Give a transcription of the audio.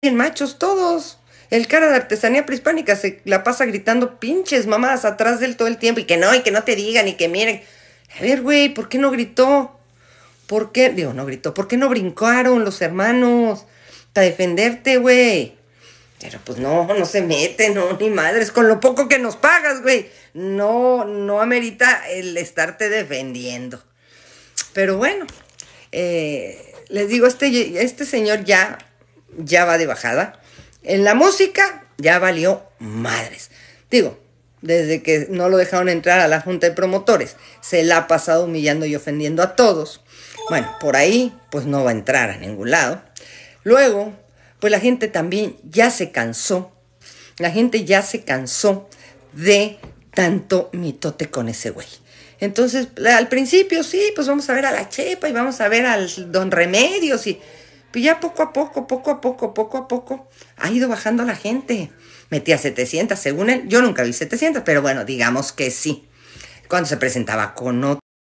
Bien machos todos. El cara de artesanía prehispánica se la pasa gritando pinches mamadas atrás de él todo el tiempo y que no, y que no te digan y que miren. A ver, güey, ¿por qué no gritó? ¿Por qué? Digo, no gritó. ¿Por qué no brincaron los hermanos para defenderte, güey? Pero pues no, no se mete, no, ni madres, con lo poco que nos pagas, güey. No, no amerita el estarte defendiendo. Pero bueno, eh, les digo, este, este señor ya ya va de bajada. En la música ya valió madres. Digo, desde que no lo dejaron entrar a la junta de promotores, se la ha pasado humillando y ofendiendo a todos. Bueno, por ahí pues no va a entrar a ningún lado. Luego, pues la gente también ya se cansó. La gente ya se cansó de tanto mitote con ese güey. Entonces, al principio sí, pues vamos a ver a la Chepa y vamos a ver al Don Remedios y pues ya poco a poco, poco a poco, poco a poco, ha ido bajando la gente. Metía 700, según él. Yo nunca vi 700, pero bueno, digamos que sí. Cuando se presentaba con otro.